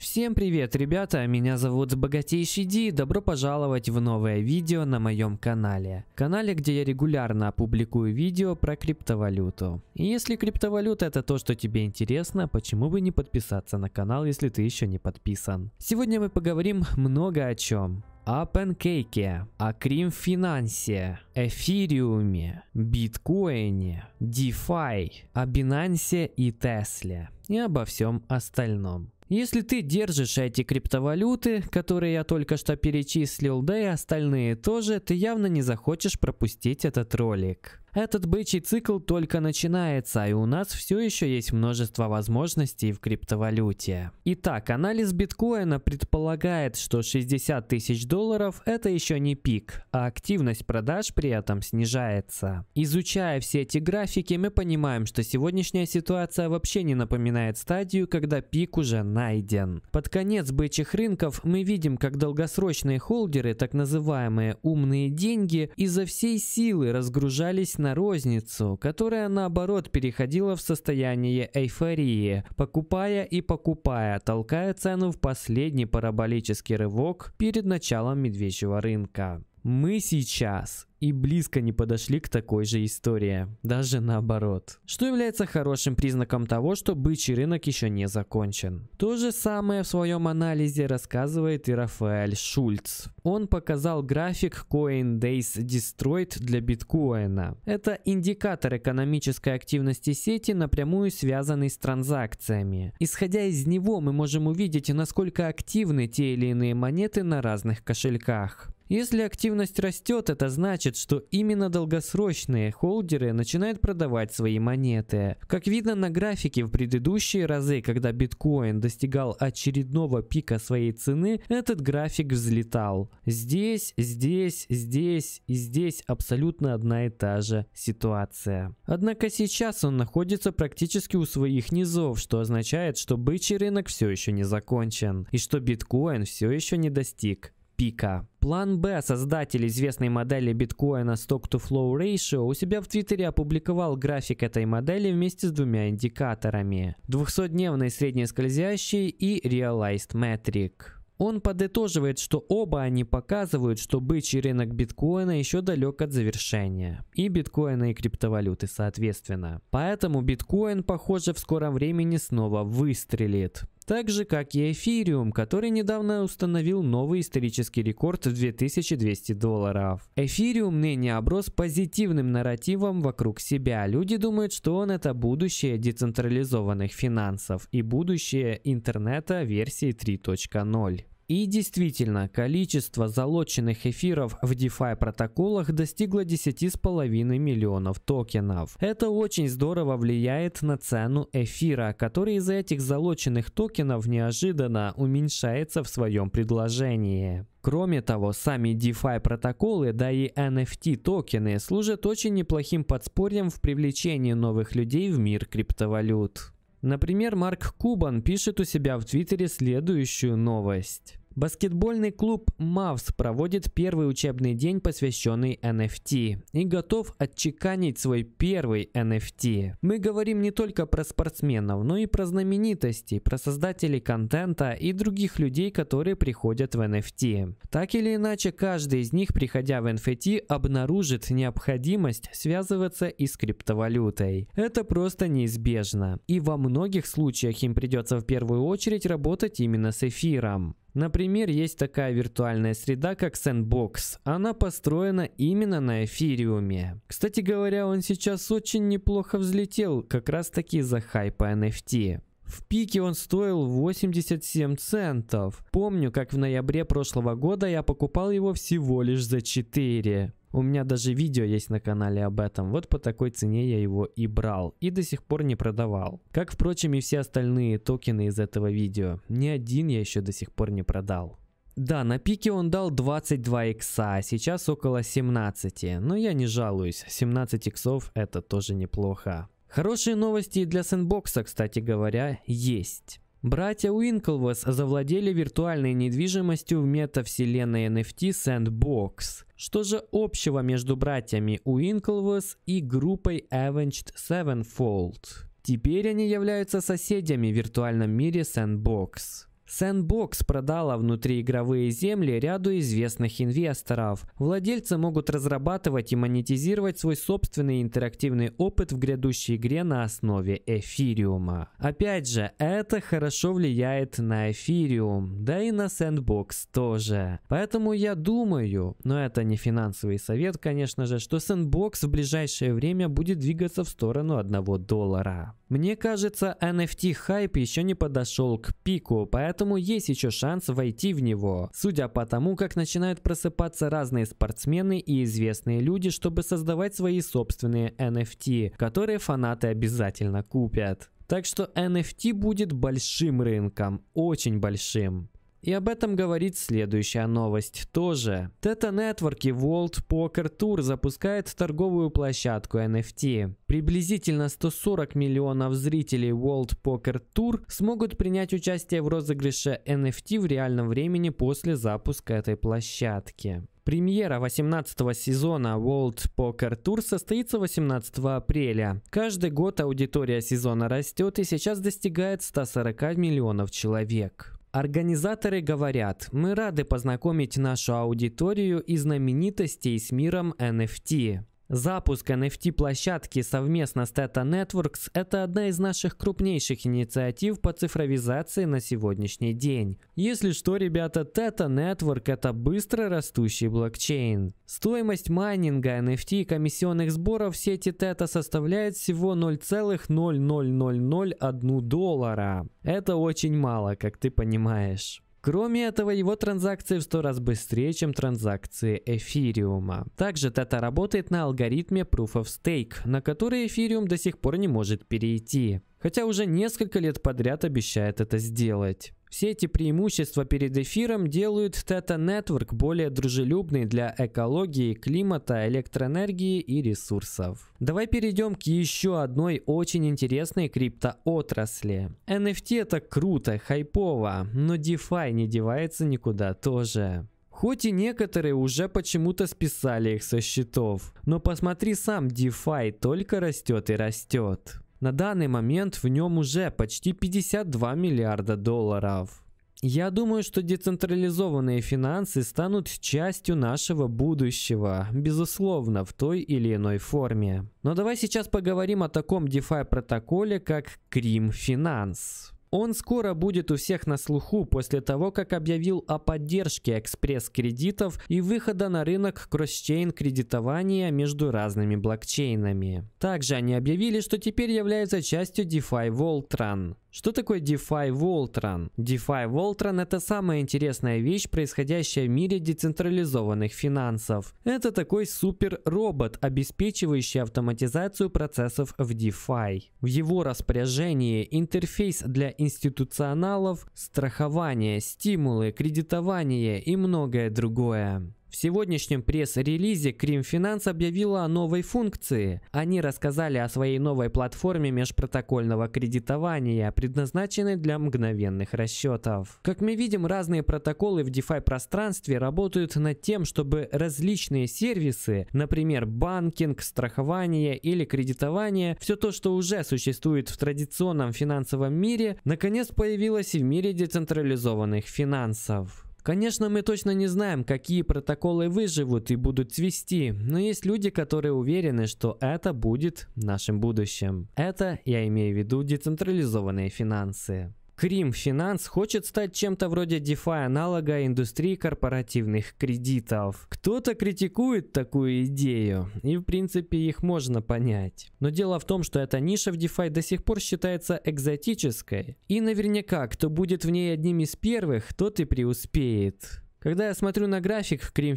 Всем привет, ребята! Меня зовут Богатейший Ди, добро пожаловать в новое видео на моем канале. Канале, где я регулярно публикую видео про криптовалюту. И если криптовалюта это то, что тебе интересно, почему бы не подписаться на канал, если ты еще не подписан. Сегодня мы поговорим много о чем о панкейке, о кримфинансе, эфириуме, биткоине, дефай, о бинансе и Тесле и обо всем остальном. Если ты держишь эти криптовалюты, которые я только что перечислил, да и остальные тоже, ты явно не захочешь пропустить этот ролик. Этот бычий цикл только начинается, и у нас все еще есть множество возможностей в криптовалюте. Итак, анализ биткоина предполагает, что 60 тысяч долларов – это еще не пик, а активность продаж при этом снижается. Изучая все эти графики, мы понимаем, что сегодняшняя ситуация вообще не напоминает стадию, когда пик уже найден. Под конец бычьих рынков мы видим, как долгосрочные холдеры, так называемые «умные деньги», изо всей силы разгружались на розницу, которая наоборот переходила в состояние эйфории, покупая и покупая, толкая цену в последний параболический рывок перед началом медвежьего рынка. Мы сейчас и близко не подошли к такой же истории, даже наоборот. Что является хорошим признаком того, что бычий рынок еще не закончен. То же самое в своем анализе рассказывает и Рафаэль Шульц. Он показал график Coin Days Destroyed для биткоина. Это индикатор экономической активности сети, напрямую связанный с транзакциями. Исходя из него, мы можем увидеть, насколько активны те или иные монеты на разных кошельках. Если активность растет, это значит, что именно долгосрочные холдеры начинают продавать свои монеты. Как видно на графике, в предыдущие разы, когда биткоин достигал очередного пика своей цены, этот график взлетал. Здесь, здесь, здесь и здесь абсолютно одна и та же ситуация. Однако сейчас он находится практически у своих низов, что означает, что бычий рынок все еще не закончен и что биткоин все еще не достиг пика. План Б, создатель известной модели биткоина Stock-to-Flow Ratio, у себя в Твиттере опубликовал график этой модели вместе с двумя индикаторами – 200-дневный среднескользящий и Realized Metric. Он подытоживает, что оба они показывают, что бычий рынок биткоина еще далек от завершения. И биткоина, и криптовалюты соответственно. Поэтому биткоин, похоже, в скором времени снова выстрелит так же как и эфириум, который недавно установил новый исторический рекорд в 2200 долларов. Эфириум ныне оброс позитивным нарративом вокруг себя. Люди думают, что он это будущее децентрализованных финансов и будущее интернета версии 3.0. И действительно, количество залоченных эфиров в DeFi протоколах достигло 10,5 миллионов токенов. Это очень здорово влияет на цену эфира, который из-за этих залоченных токенов неожиданно уменьшается в своем предложении. Кроме того, сами DeFi протоколы, да и NFT токены служат очень неплохим подспорьем в привлечении новых людей в мир криптовалют. Например, Марк Кубан пишет у себя в Твиттере следующую новость. Баскетбольный клуб «Мавс» проводит первый учебный день, посвященный NFT, и готов отчеканить свой первый NFT. Мы говорим не только про спортсменов, но и про знаменитостей, про создателей контента и других людей, которые приходят в NFT. Так или иначе, каждый из них, приходя в NFT, обнаружит необходимость связываться и с криптовалютой. Это просто неизбежно. И во многих случаях им придется в первую очередь работать именно с эфиром. Например, есть такая виртуальная среда, как Sandbox. Она построена именно на эфириуме. Кстати говоря, он сейчас очень неплохо взлетел, как раз таки за хайпа NFT. В пике он стоил 87 центов. Помню, как в ноябре прошлого года я покупал его всего лишь за 4. У меня даже видео есть на канале об этом, вот по такой цене я его и брал, и до сих пор не продавал. Как, впрочем, и все остальные токены из этого видео, ни один я еще до сих пор не продал. Да, на пике он дал 22 икса, а сейчас около 17, но я не жалуюсь, 17 иксов это тоже неплохо. Хорошие новости для сэндбокса, кстати говоря, есть. Братья Уинклвес завладели виртуальной недвижимостью в метавселенной NFT Sandbox. Что же общего между братьями Уинклвес и группой Avenged Sevenfold? Теперь они являются соседями в виртуальном мире Sandbox. Sandbox продала внутриигровые земли ряду известных инвесторов. Владельцы могут разрабатывать и монетизировать свой собственный интерактивный опыт в грядущей игре на основе эфириума. Опять же, это хорошо влияет на эфириум, да и на Sandbox тоже. Поэтому я думаю, но это не финансовый совет, конечно же, что Sandbox в ближайшее время будет двигаться в сторону 1 доллара. Мне кажется, NFT-хайп еще не подошел к пику, поэтому есть еще шанс войти в него. Судя по тому, как начинают просыпаться разные спортсмены и известные люди, чтобы создавать свои собственные NFT, которые фанаты обязательно купят. Так что NFT будет большим рынком, очень большим. И об этом говорит следующая новость тоже. тета Network и World Poker Tour запускает торговую площадку NFT. Приблизительно 140 миллионов зрителей World Poker Tour смогут принять участие в розыгрыше NFT в реальном времени после запуска этой площадки. Премьера 18 сезона World Poker Tour состоится 18 апреля. Каждый год аудитория сезона растет и сейчас достигает 140 миллионов человек. Организаторы говорят, мы рады познакомить нашу аудиторию и знаменитостей с миром NFT. Запуск NFT-площадки совместно с Theta Networks – это одна из наших крупнейших инициатив по цифровизации на сегодняшний день. Если что, ребята, Theta Network – это быстро растущий блокчейн. Стоимость майнинга, NFT и комиссионных сборов сети Theta составляет всего 0,0001 доллара. Это очень мало, как ты понимаешь. Кроме этого, его транзакции в 100 раз быстрее, чем транзакции эфириума. Также это работает на алгоритме Proof of Stake, на который эфириум до сих пор не может перейти. Хотя уже несколько лет подряд обещает это сделать. Все эти преимущества перед эфиром делают Theta Network более дружелюбной для экологии, климата, электроэнергии и ресурсов. Давай перейдем к еще одной очень интересной криптоотрасли. NFT это круто, хайпово, но DeFi не девается никуда тоже. Хоть и некоторые уже почему-то списали их со счетов, но посмотри сам, DeFi только растет и растет. На данный момент в нем уже почти 52 миллиарда долларов. Я думаю, что децентрализованные финансы станут частью нашего будущего, безусловно, в той или иной форме. Но давай сейчас поговорим о таком DeFi протоколе, как Cream Finance. Он скоро будет у всех на слуху после того, как объявил о поддержке экспресс-кредитов и выхода на рынок кросс-чейн кредитования между разными блокчейнами. Также они объявили, что теперь являются частью DeFi Voltran. Что такое DeFi Voltron? DeFi Voltron – это самая интересная вещь, происходящая в мире децентрализованных финансов. Это такой супер-робот, обеспечивающий автоматизацию процессов в DeFi. В его распоряжении интерфейс для институционалов, страхование, стимулы, кредитование и многое другое. В сегодняшнем пресс-релизе Крим Финанс объявила о новой функции. Они рассказали о своей новой платформе межпротокольного кредитования, предназначенной для мгновенных расчетов. Как мы видим, разные протоколы в DeFi пространстве работают над тем, чтобы различные сервисы, например, банкинг, страхование или кредитование, все то, что уже существует в традиционном финансовом мире, наконец появилось и в мире децентрализованных финансов. Конечно, мы точно не знаем, какие протоколы выживут и будут цвести, но есть люди, которые уверены, что это будет нашим будущим. Это я имею в виду децентрализованные финансы. Крим Финанс хочет стать чем-то вроде DeFi аналога индустрии корпоративных кредитов. Кто-то критикует такую идею, и в принципе их можно понять. Но дело в том, что эта ниша в DeFi до сих пор считается экзотической. И наверняка, кто будет в ней одним из первых, тот и преуспеет. Когда я смотрю на график в Крим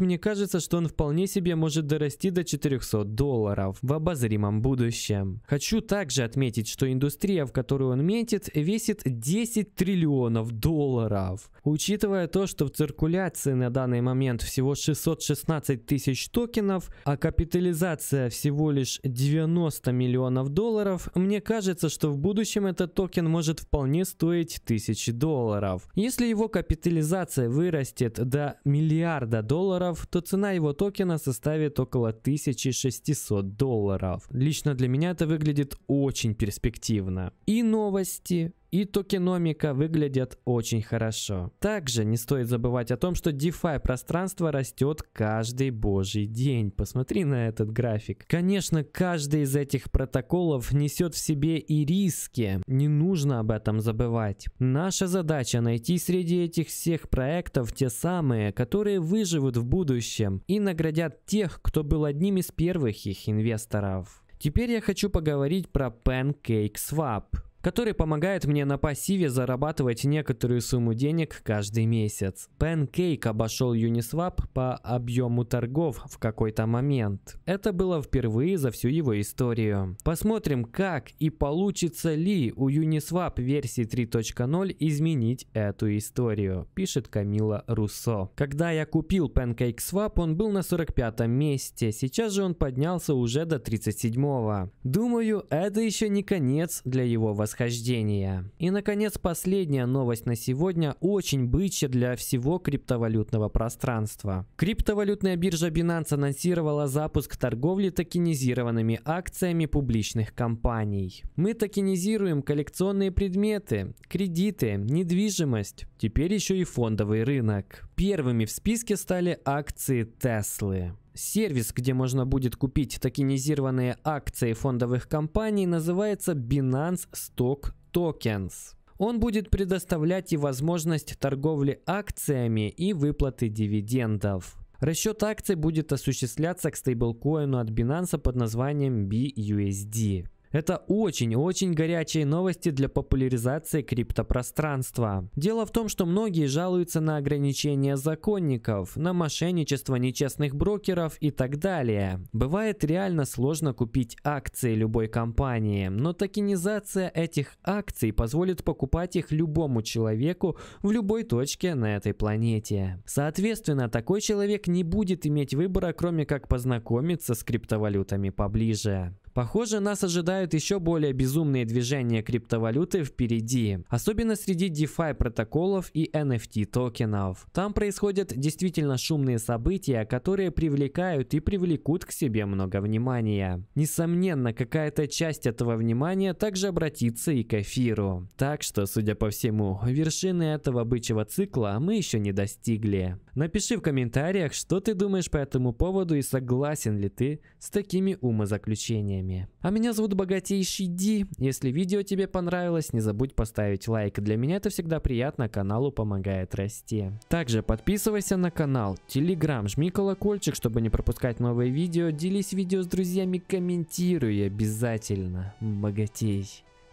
мне кажется, что он вполне себе может дорасти до 400 долларов в обозримом будущем. Хочу также отметить, что индустрия, в которую он метит, весит 10 триллионов долларов. Учитывая то, что в циркуляции на данный момент всего 616 тысяч токенов, а капитализация всего лишь 90 миллионов долларов, мне кажется, что в будущем этот токен может вполне стоить 1000 долларов. Если его капитализация вырастет вырастет до миллиарда долларов, то цена его токена составит около 1600 долларов. Лично для меня это выглядит очень перспективно. И новости и токеномика выглядят очень хорошо. Также не стоит забывать о том, что DeFi пространство растет каждый божий день. Посмотри на этот график. Конечно, каждый из этих протоколов несет в себе и риски. Не нужно об этом забывать. Наша задача найти среди этих всех проектов те самые, которые выживут в будущем и наградят тех, кто был одним из первых их инвесторов. Теперь я хочу поговорить про PancakeSwap который помогает мне на пассиве зарабатывать некоторую сумму денег каждый месяц. Pancake обошел Uniswap по объему торгов в какой-то момент. Это было впервые за всю его историю. Посмотрим, как и получится ли у Uniswap версии 3.0 изменить эту историю, пишет Камила Руссо. Когда я купил PancakeSwap, он был на 45 месте, сейчас же он поднялся уже до 37. -го. Думаю, это еще не конец для его восстановления восхождения. И, наконец, последняя новость на сегодня очень бычья для всего криптовалютного пространства. Криптовалютная биржа Binance анонсировала запуск торговли токенизированными акциями публичных компаний. Мы токенизируем коллекционные предметы, кредиты, недвижимость, теперь еще и фондовый рынок. Первыми в списке стали акции Теслы. Сервис, где можно будет купить токенизированные акции фондовых компаний, называется Binance Stock Tokens. Он будет предоставлять и возможность торговли акциями и выплаты дивидендов. Расчет акций будет осуществляться к стейблкоину от Binance под названием BUSD. Это очень-очень горячие новости для популяризации криптопространства. Дело в том, что многие жалуются на ограничения законников, на мошенничество нечестных брокеров и так далее. Бывает реально сложно купить акции любой компании, но токенизация этих акций позволит покупать их любому человеку в любой точке на этой планете. Соответственно, такой человек не будет иметь выбора, кроме как познакомиться с криптовалютами поближе. Похоже, нас ожидают еще более безумные движения криптовалюты впереди, особенно среди DeFi протоколов и NFT токенов. Там происходят действительно шумные события, которые привлекают и привлекут к себе много внимания. Несомненно, какая-то часть этого внимания также обратится и к эфиру. Так что, судя по всему, вершины этого бычьего цикла мы еще не достигли. Напиши в комментариях, что ты думаешь по этому поводу и согласен ли ты с такими умозаключениями. А меня зовут Богатейший Ди. Если видео тебе понравилось, не забудь поставить лайк. Для меня это всегда приятно, каналу помогает расти. Также подписывайся на канал, телеграм, жми колокольчик, чтобы не пропускать новые видео, делись видео с друзьями, комментируй обязательно. Богатей.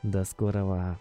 До скорого.